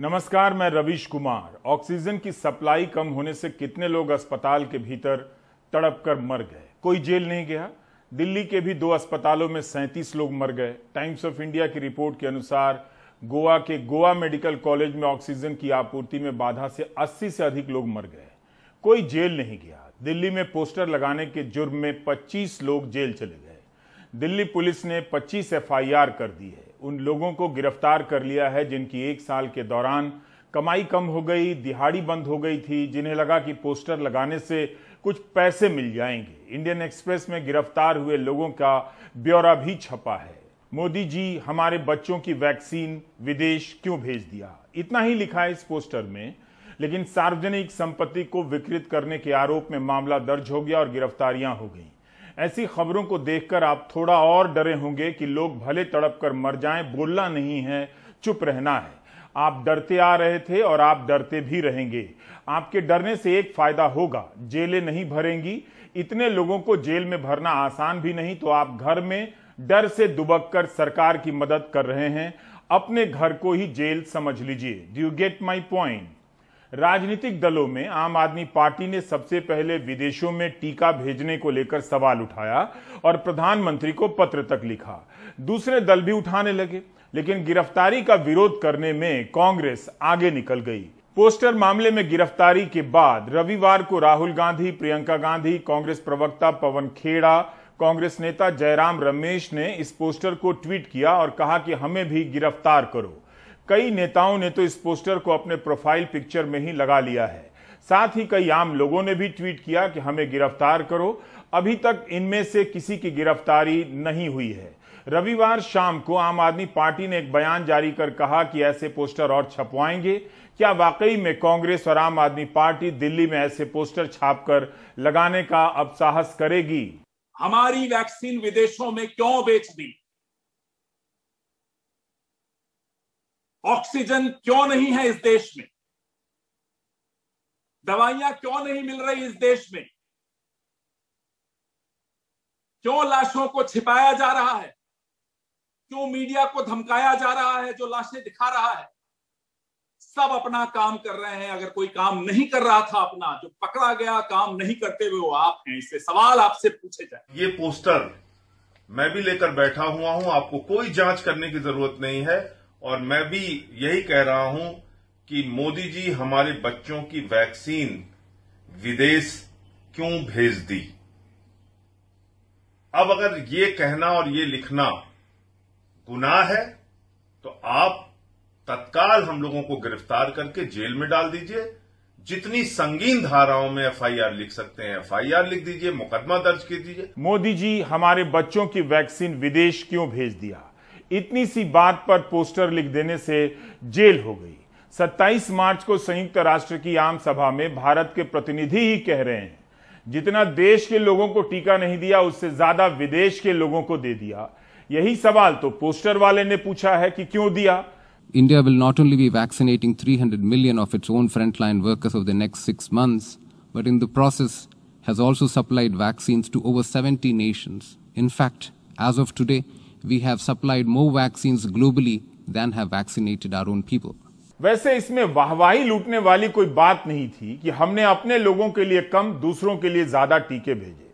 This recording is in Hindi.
नमस्कार मैं रवीश कुमार ऑक्सीजन की सप्लाई कम होने से कितने लोग अस्पताल के भीतर तड़प कर मर गए कोई जेल नहीं गया दिल्ली के भी दो अस्पतालों में सैंतीस लोग मर गए टाइम्स ऑफ इंडिया की रिपोर्ट के अनुसार गोवा के गोवा मेडिकल कॉलेज में ऑक्सीजन की आपूर्ति में बाधा से 80 से अधिक लोग मर गए कोई जेल नहीं गया दिल्ली में पोस्टर लगाने के जुर्म में 25 लोग जेल चले गए दिल्ली पुलिस ने 25 एफआईआर कर दी है उन लोगों को गिरफ्तार कर लिया है जिनकी एक साल के दौरान कमाई कम हो गई दिहाड़ी बंद हो गई थी जिन्हें लगा कि पोस्टर लगाने से कुछ पैसे मिल जाएंगे इंडियन एक्सप्रेस में गिरफ्तार हुए लोगों का ब्यौरा भी छपा है मोदी जी हमारे बच्चों की वैक्सीन विदेश क्यों भेज दिया इतना ही लिखा है इस पोस्टर में लेकिन सार्वजनिक संपत्ति को विकृत करने के आरोप में मामला दर्ज हो गया और गिरफ्तारियां हो गई ऐसी खबरों को देखकर आप थोड़ा और डरे होंगे कि लोग भले तड़प कर मर जाएं बोलना नहीं है चुप रहना है आप डरते आ रहे थे और आप डरते भी रहेंगे आपके डरने से एक फायदा होगा जेलें नहीं भरेंगी इतने लोगों को जेल में भरना आसान भी नहीं तो आप घर में डर से दुबक कर सरकार की मदद कर रहे हैं अपने घर को ही जेल समझ लीजिए डू गेट माई पॉइंट राजनीतिक दलों में आम आदमी पार्टी ने सबसे पहले विदेशों में टीका भेजने को लेकर सवाल उठाया और प्रधानमंत्री को पत्र तक लिखा दूसरे दल भी उठाने लगे लेकिन गिरफ्तारी का विरोध करने में कांग्रेस आगे निकल गई पोस्टर मामले में गिरफ्तारी के बाद रविवार को राहुल गांधी प्रियंका गांधी कांग्रेस प्रवक्ता पवन खेड़ा कांग्रेस नेता जयराम रमेश ने इस पोस्टर को ट्वीट किया और कहा कि हमें भी गिरफ्तार करो कई नेताओं ने तो इस पोस्टर को अपने प्रोफाइल पिक्चर में ही लगा लिया है साथ ही कई आम लोगों ने भी ट्वीट किया कि हमें गिरफ्तार करो अभी तक इनमें से किसी की गिरफ्तारी नहीं हुई है रविवार शाम को आम आदमी पार्टी ने एक बयान जारी कर कहा कि ऐसे पोस्टर और छपवाएंगे क्या वाकई में कांग्रेस और आम आदमी पार्टी दिल्ली में ऐसे पोस्टर छापकर लगाने का अब साहस करेगी हमारी वैक्सीन विदेशों में क्यों बेच दी ऑक्सीजन क्यों नहीं है इस देश में दवाइयां क्यों नहीं मिल रही इस देश में क्यों लाशों को छिपाया जा रहा है क्यों मीडिया को धमकाया जा रहा है जो लाशें दिखा रहा है सब अपना काम कर रहे हैं अगर कोई काम नहीं कर रहा था अपना जो पकड़ा गया काम नहीं करते हुए वो आप हैं इससे सवाल आपसे पूछे जाए ये पोस्टर मैं भी लेकर बैठा हुआ हूं आपको कोई जांच करने की जरूरत नहीं है और मैं भी यही कह रहा हूं कि मोदी जी हमारे बच्चों की वैक्सीन विदेश क्यों भेज दी अब अगर ये कहना और ये लिखना गुनाह है तो आप तत्काल हम लोगों को गिरफ्तार करके जेल में डाल दीजिए जितनी संगीन धाराओं में एफआईआर लिख सकते हैं एफआईआर लिख दीजिए मुकदमा दर्ज कीजिए दीजिए मोदी जी हमारे बच्चों की वैक्सीन विदेश क्यों भेज दिया इतनी सी बात पर पोस्टर लिख देने से जेल हो गई 27 मार्च को संयुक्त राष्ट्र की आम सभा में भारत के प्रतिनिधि ही कह रहे हैं जितना देश के लोगों को टीका नहीं दिया उससे ज्यादा विदेश के लोगों को दे दिया यही सवाल तो पोस्टर वाले ने पूछा है कि क्यों दिया India will not only be vaccinating hundred million of its own frontline workers of the next six months but in the process has also supplied vaccine to over seventy nations in fact as of today we have supplied more vaccines globally than have vaccinated our own people. वैसे इसमें वाहवाही लूटने वाली कोई बात नहीं थी कि हमने अपने लोगों के लिए कम दूसरों के लिए ज्यादा टीके भेजे